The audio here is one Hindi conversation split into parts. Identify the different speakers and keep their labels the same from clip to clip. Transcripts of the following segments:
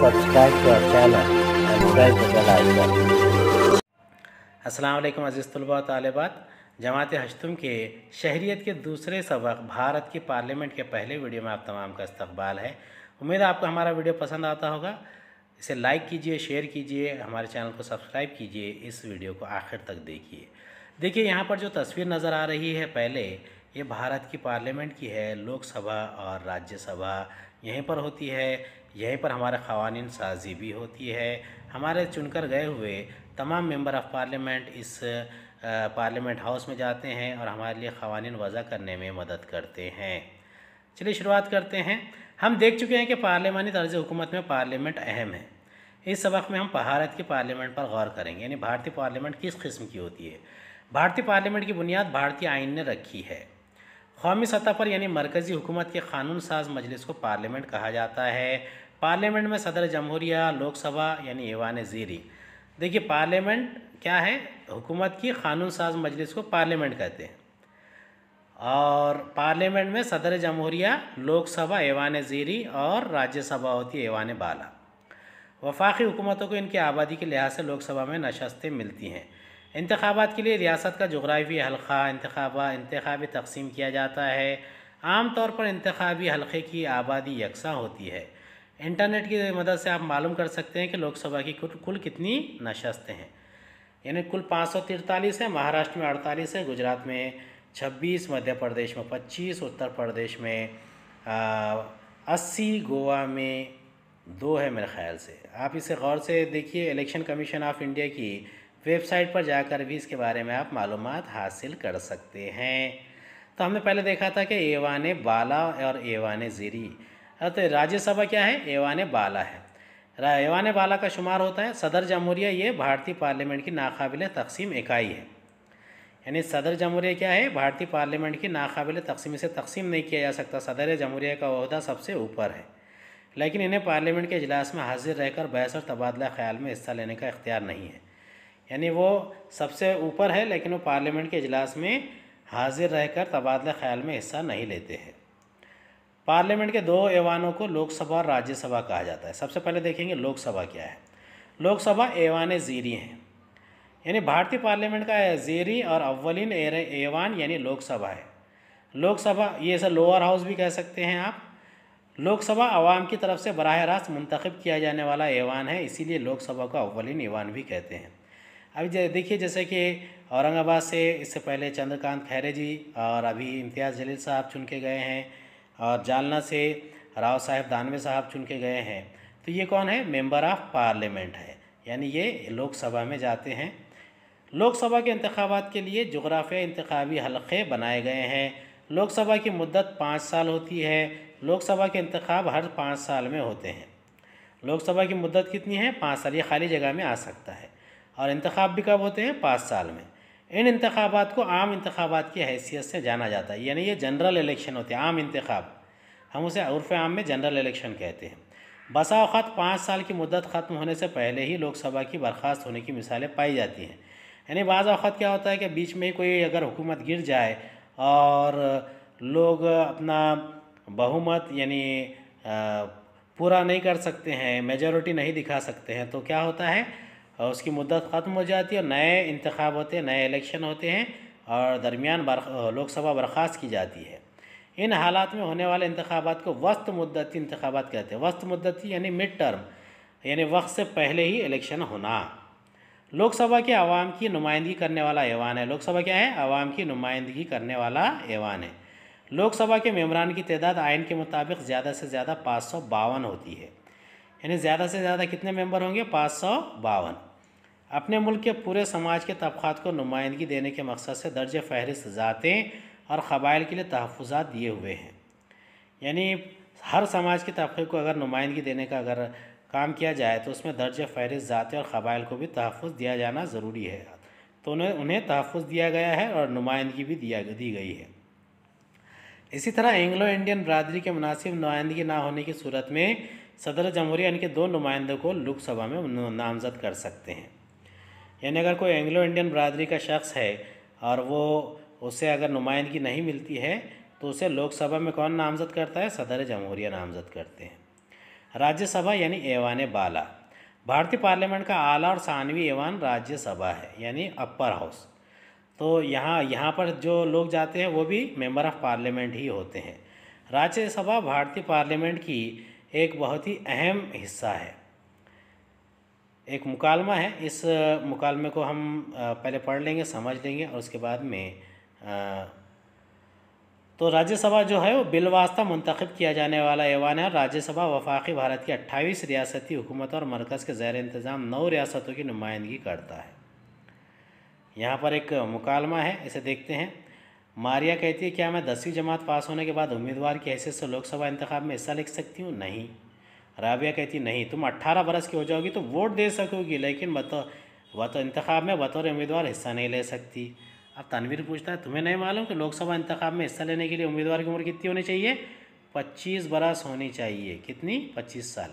Speaker 1: subscribe to our channel and press the bell icon. अज़ीज़ तलबा जमात हशतुम के शहरीत के दूसरे सबक भारत की पार्लियामेंट के पहले वीडियो में आप तमाम का इस्तबाल है उम्मीद आपको हमारा वीडियो पसंद आता होगा इसे लाइक कीजिए शेयर कीजिए हमारे चैनल को सब्सक्राइब कीजिए इस वीडियो को आखिर तक देखिए देखिए यहाँ पर जो तस्वीर नज़र आ रही है पहले ये भारत की पार्लियामेंट की है लोकसभा और राज्यसभा यहीं पर होती है यहीं पर हमारे खवानी साजी भी होती है हमारे चुनकर गए हुए तमाम मेंबर ऑफ़ पार्लियामेंट इस पार्लियामेंट हाउस में जाते हैं और हमारे लिए खवानी वज़ा करने में मदद करते हैं चलिए शुरुआत करते हैं हम देख चुके हैं कि पार्लियामानी तर्ज हुकूमत में पार्लियामेंट अहम है इस सबक में हम भारत की पार्लियामेंट पर गौर करेंगे यानी भारतीय पार्लियामेंट किस किस्म की होती है भारतीय पार्लियामेंट की बुनियाद भारतीय आइन ने रखी है कौमी सतह पर यानी मरकज़ी हुकूमत के कानून साज मजलिस को पार्लियामेंट कहा जाता है पार्लियामेंट में सदर जमहूरिया लोकसभा यानी एवान ज़ीरी देखिए पार्लियामेंट क्या है हुकूमत की कानून साज मजलिस को पार्लियामेंट कहते हैं और पार्लियामेंट में सदर जमहूरिया लोकसभा एवान ज़ीरी और राज्यसभा होती है एवान बाला वफाकी हुकूमतों को इनकी आबादी के लिहाज से लोकसभा में नशस्तें मिलती हैं इंतबात के लिए रियासत का जगराफी हलका इंतबा इंतबी तकसीम किया जाता है आम तौर पर इंतबी हलक़े की आबादी यकसा होती है इंटरनेट की मदद से आप मालूम कर सकते हैं कि लोकसभा की कुल कुल कितनी नशस्तें हैं यानी कुल पाँच है महाराष्ट्र में अड़तालीस है गुजरात में छब्बीस मध्य प्रदेश में पच्चीस उत्तर प्रदेश में अस्सी गोवा में दो है मेरे ख्याल से आप इसे गौर से देखिए इलेक्शन कमीशन ऑफ इंडिया की वेबसाइट पर जाकर भी इसके बारे में आप मालूम हासिल कर सकते हैं तो हमने पहले देखा था कि एवान बाला और एवान ज़ीरी अर्थात राज्यसभा क्या है एवान बाला है एवान बाला का शुमार होता है सदर जमहूरिया ये भारतीय पार्लियामेंट की नाकबिल तकसीम इकाई है यानी सदर जमहूरिया क्या है भारतीय पार्लियामेंट की नाकबिल तकसीम से तकसीम नहीं किया जा सकता सदर जमहूरिया का अहदा सबसे ऊपर है लेकिन इन्हें पार्लियामेंट के अजलास में हाजिर रहकर बहस और तबादला ख्याल में हिस्सा लेने का इख्तियार नहीं है यानी वो सबसे ऊपर है लेकिन वो पार्लियामेंट के अजलास में हाजिर रहकर तबादला ख्याल में हिस्सा नहीं लेते हैं पार्लियामेंट के दो ऐवानों को लोकसभा और राज्यसभा कहा जाता है सबसे पहले देखेंगे लोकसभा क्या है लोकसभा एवान जीरी हैं यानी भारतीय पार्लियामेंट का जीरी और अव्वलिन एवान यानी लोकसभा है लोकसभा ये सर लोअर हाउस भी कह सकते हैं आप लोकसभा आवाम की तरफ से बरह रास्त मंतखब किया जाने वाला ऐवान है इसीलिए लोकसभा को अव्वलिन ऐवान भी कहते हैं अभी देखिए जैसे कि औरंगाबाद से इससे पहले चंद्रकांत खैरे जी और अभी इम्तियाज़ जलील साहब चुन के गए हैं और जालना से राव साहेब दानवे साहब चुन के गए हैं तो ये कौन है मेंबर ऑफ पार्लियामेंट है यानी ये लोकसभा में जाते हैं लोकसभा के इंतबात के लिए जुग्राफिया इंतबी हलक़े बनाए गए हैं लोकसभा की मुद्दत पाँच साल होती है लोकसभा के इंतखब हर पाँच साल में होते हैं लोकसभा की मुद्दत कितनी है पाँच साल ये खाली जगह में आ सकता है और इंतखब भी कब होते हैं पाँच साल में इन इंतबात को आम इंतबात की हैसियत से जाना जाता है यानी ये जनरल इलेक्शन होते हैं आम इंतखब हम उसे उर्फ आम में जनरल इलेक्शन कहते हैं बसा अवत पाँच साल की मदत ख़त्म होने से पहले ही लोकसभा की बर्खास्त होने की मिसालें पाई जाती हैं यानी बाज़ अवत क्या होता है कि बीच में कोई अगर हुकूमत गिर जाए और लोग अपना बहुमत यानी पूरा नहीं कर सकते हैं मेजॉरिटी नहीं दिखा सकते हैं तो क्या होता है और उसकी मुद्दत ख़त्म हो जाती है और नए इंतखब होते हैं नए इलेक्शन होते हैं और दरमियान लोकसभा बर्खास्त की जाती है इन हालात में होने वाले इंतबात को वस्त मुद्दती इंतबात कहते हैं वस्त मुद्दती यानी मिड टर्म यानी वक्त से पहले ही इलेक्शन होना लोकसभा के आवाम की नुमाइंदगी करने वाला ऐवान है लोकसभा क्या है आवाम की नुमाइंदगी करने वाला ऐवान है लोकसभा के मेम्बरान की तदाद आयन के मुताबिक ज़्यादा से ज़्यादा पाँच सौ बावन होती है यानी ज़्यादा से ज़्यादा कितने मेंबर होंगे पाँच सौ बावन अपने मुल्क के पूरे समाज के तबक़ात को नुमाइंदगी देने के मकसद से दर्ज फहरिस्त ज़ातें और कबाइल के लिए तहफ़ात दिए हुए हैं यानी हर समाज के तबके को अगर नुमाइंदगी देने का अगर काम किया जाए तो उसमें दर्ज फहरिस्त ज़ातें और कबाइल को भी तहफ़ दिया जाना ज़रूरी है तो उन्हें उन्हें तहफ़ दिया गया है और नुमाइंदगी भी दिया दी गई है इसी तरह एंग्लो इंडियन बरदरी के मुनासिब नुमाइंदगी ना होने की सूरत में सदर जमहूरिया इनके दो नुमाइंदों को लोकसभा में नामजद कर सकते हैं यानी अगर कोई एंग्लो इंडियन बरदरी का शख्स है और वो उसे अगर नुमाइंदगी नहीं मिलती है तो उसे लोकसभा में कौन नामज़द करता है सदर जमहूरिया नामज़द करते हैं राज्यसभा यानी एवान बाला भारतीय पार्लियामेंट का आला और सानवी एवान राज्यसभा है यानी अपर हाउस तो यहाँ यहाँ पर जो लोग जाते हैं वो भी मेंबर ऑफ पार्लियामेंट ही होते हैं राज्यसभा भारतीय पार्लियामेंट की एक बहुत ही अहम हिस्सा है एक मुकालमा है इस मुकालमे को हम पहले पढ़ लेंगे समझ लेंगे और उसके बाद में तो राज्यसभा जो है वो बिलवास्ता मुंतखब किया जाने वाला ऐवान है राज्यसभा वफाकी भारत की अट्ठाईस रियासती हुकूमत और मरकज़ के ज़ैर इंतज़ाम नौ रियासतों की नुमाइंदगी करता है यहाँ पर एक मुकालमा है इसे देखते हैं मारिया कहती है क्या मैं दसवीं जमात पास होने के बाद उम्मीदवार की हैसियत से लोकसभा इंतखब में हिस्सा लिख सकती हूँ नहीं राबिया कहती नहीं तुम अट्ठारह बरस की हो जाओगी तो वोट दे सकोगी लेकिन बतौर वत इंतखाब में बतौर उम्मीदवार हिस्सा नहीं ले सकती अब तनवीर पूछता है तुम्हें नहीं मालूम कि लोकसभा इंतखाब में हिस्सा लेने के लिए उम्मीदवार की उम्र कितनी होनी चाहिए पच्चीस बरस होनी चाहिए कितनी पच्चीस साल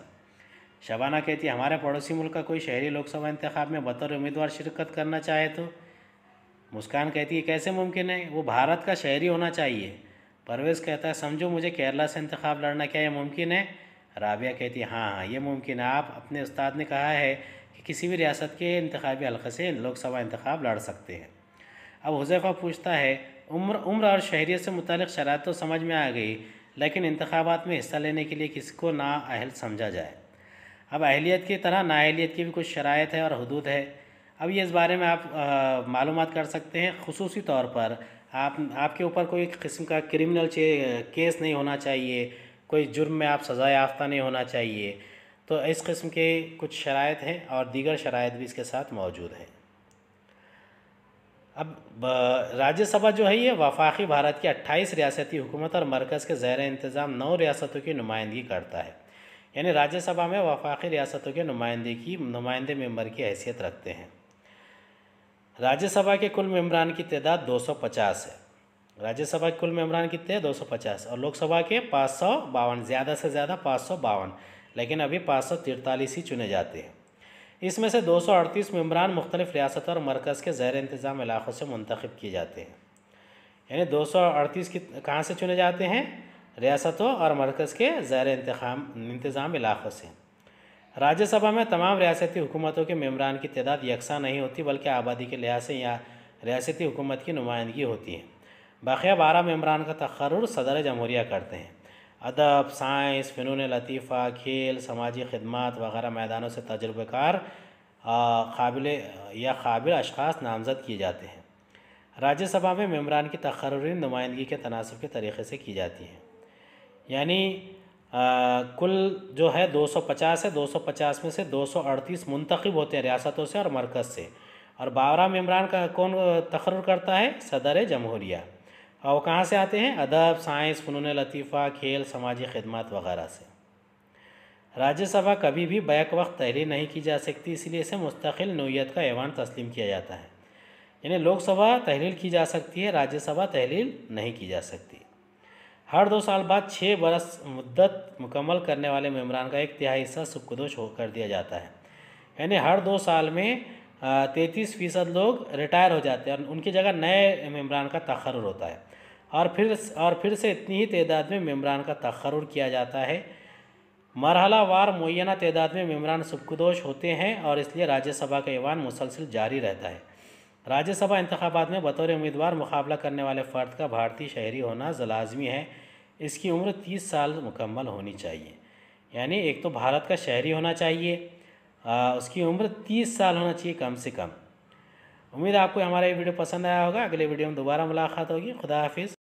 Speaker 1: शबाना कहती है हमारे पड़ोसी मुल्क का कोई शहरी लोकसभा इंतखाब में बतौर उम्मीदवार शिरकत करना चाहे तो मुस्कान कहती है कैसे मुमकिन है वो भारत का शहरी होना चाहिए परवेज़ कहता है समझो मुझे केरला से इंतखा लड़ना क्या यह मुमकिन है राबिया कहती है हाँ हाँ ये मुमकिन है आप अपने उस्ताद ने कहा है कि किसी भी रियासत के इंतबी हलक़े से लोकसभा इंतखब लड़ सकते हैं अब हुजैफ़ा पूछता है उम्र उम्र और शहरीत से मुतल शरात तो समझ में आ गई लेकिन इंतबात में हिस्सा लेने के लिए किसको नाअहल समझा जाए अब अहलीत की तरह नााहलीत की भी कुछ शरात है और हदूद है अब ये इस बारे में आप मालूम कर सकते हैं खसूस तौर पर आप आपके ऊपर कोई किस्म का क्रिमिनल केस नहीं होना चाहिए कोई जुर्म में आप सज़ा याफ्ता नहीं होना चाहिए तो इस किस्म के कुछ शरात हैं और दीगर शराय भी इसके साथ मौजूद हैं अब राज्यसभा जो है ये वफाकी भारत की 28 रियासती हुकूमत और मरकज़ के ज़ैर इंतज़ाम नौ रियासतों की नुमाइंदगी करता है यानी राज्यसभा में वफाकी रियासतों के नुमाइंदे की नुमाइंदे मेंबर की हैसियत रखते हैं राज्यसभा के कुल मेम्बरान की सौ 250 है राज्यसभा के कुल मेम्बरान कितने हैं पचास और लोकसभा के पाँच सौ बावन ज़्यादा से ज़्यादा पाँच सौ बावन लेकिन अभी पाँच सौ तिरतालीस ही चुने जाते हैं इसमें से दो सौ अड़तीस मेम्बरान मुख्तलिफ रियासत और मरकज़ के ज़ैर इंतज़ाम इलाक़ों से मुंतखब किए जाते हैं यानी दो सौ अड़तीस की कहाँ से चुने जाते हैं रियासतों और मरकज़ के ज़ैर इंतज़ाम इलाक़ों से राज्यसभा में तमाम रियासती हुकूमतों के मेम्बरान की तदाद यकसा नहीं होती बल्कि आबादी के लिहाज से या रियासती हुकूमत की नुमाइंदगी होती है बाक़िया बारह मम्बरान का तखर सदर जमहूरिया करते हैं अदब साइंस फ़नून लतीफ़ा खेल समाजी खदमात वगैरह मैदानों से तजुर्बेकार काबिल या काबिल अशास नामजद किए जाते हैं राज्यसभा में मम्बरान की तकर्री नुमाइंदगी के तनासब के तरीके से की जाती है यानी आ, कुल जो है 250 है 250 में से 238 मुंतखब होते हैं रियासतों से और मरकज़ से और बारह मम्बरान का कौन तकर्र करता है सदर जमहूरिया और हाँ, वो कहाँ से आते हैं अदब साइंस फ़नून लतीफ़ा खेल समाजी खदमत वगैरह से राज्यसभा कभी भी बैक वक्त तहरीर नहीं की जा सकती इसलिए इसे मुस्तकिल नोयत का ऐवान तस्लीम किया जाता है यानी लोकसभा तहलील की जा सकती है राज्यसभा तहलील नहीं की जा सकती हर दो साल बाद छः बरस मुद्दत मुकम्मल करने वाले मेम्बरान का एक तिहाई हिस्सा सुखदोश हो कर दिया जाता है यानी हर दो साल में तैंतीस फ़ीसद लोग रिटायर हो जाते हैं और उनकी जगह नए मेम्बरान का तखर होता है और फिर और फिर से इतनी ही तदाद में मेम्बरान का तखर किया जाता है मरहला वार मुना तदाद में मेम्बरान सुबकदोश होते हैं और इसलिए राज्यसभा का ईवान मुसलसिल जारी रहता है राज्यसभा इंतबात में बतौर उम्मीदवार मुकाबला करने वाले फ़र्द का भारतीय शहरी होना लाजमी है इसकी उम्र तीस साल मुकम्मल होनी चाहिए यानी एक तो भारत का शहरी होना चाहिए आ, उसकी उम्र तीस साल होना चाहिए कम से कम उम्मीद आपको हमारा ये वीडियो पसंद आया होगा अगले वीडियो में दोबारा मुलाकात होगी खुदा हाफिज़